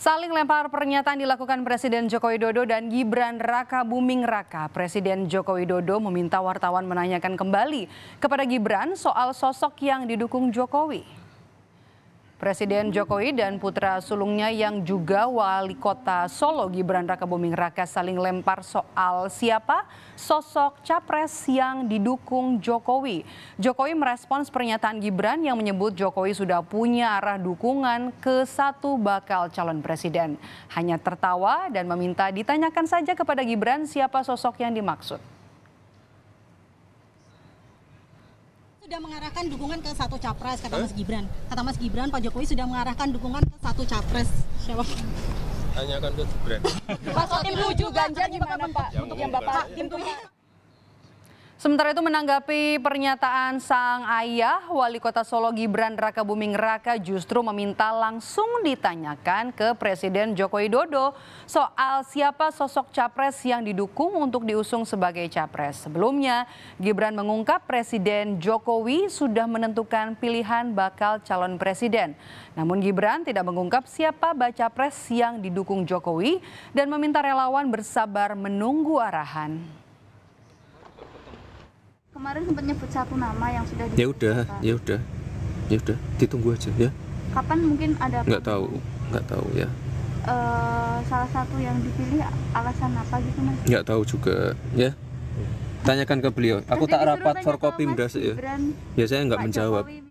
Saling lempar pernyataan dilakukan Presiden Joko Widodo dan Gibran Raka Buming Raka. Presiden Joko Widodo meminta wartawan menanyakan kembali kepada Gibran soal sosok yang didukung Jokowi. Presiden Jokowi dan putra sulungnya yang juga wali kota Solo Gibran Raka Buming Raka saling lempar soal siapa sosok capres yang didukung Jokowi. Jokowi merespons pernyataan Gibran yang menyebut Jokowi sudah punya arah dukungan ke satu bakal calon presiden. Hanya tertawa dan meminta ditanyakan saja kepada Gibran siapa sosok yang dimaksud. sudah mengarahkan dukungan ke satu capres kata huh? Mas Gibran. Kata Mas Gibran, Pak Jokowi sudah mengarahkan dukungan ke satu capres. Siapa? Tanyakan ke Gibran. Pak Sotim tujuh Ganjar gimana Pak? untuk yang Bapak tim tujuh Sementara itu menanggapi pernyataan sang ayah, Wali Kota Solo Gibran Raka Buming Raka justru meminta langsung ditanyakan ke Presiden Joko Widodo soal siapa sosok capres yang didukung untuk diusung sebagai capres. Sebelumnya, Gibran mengungkap Presiden Jokowi sudah menentukan pilihan bakal calon presiden. Namun Gibran tidak mengungkap siapa baca pres yang didukung Jokowi dan meminta relawan bersabar menunggu arahan. Kemarin sempat nyebut satu nama yang sudah Ya udah, ya udah. Ya udah, ditunggu aja ya. Kapan mungkin ada Nggak tahu, nggak tahu ya. E, salah satu yang dipilih alasan apa gitu Mas? Nggak tahu juga ya. Iya. Tanyakan ke beliau. Aku Nanti tak rapat for sih ya. Biasanya enggak nggak menjawab. Jokowi.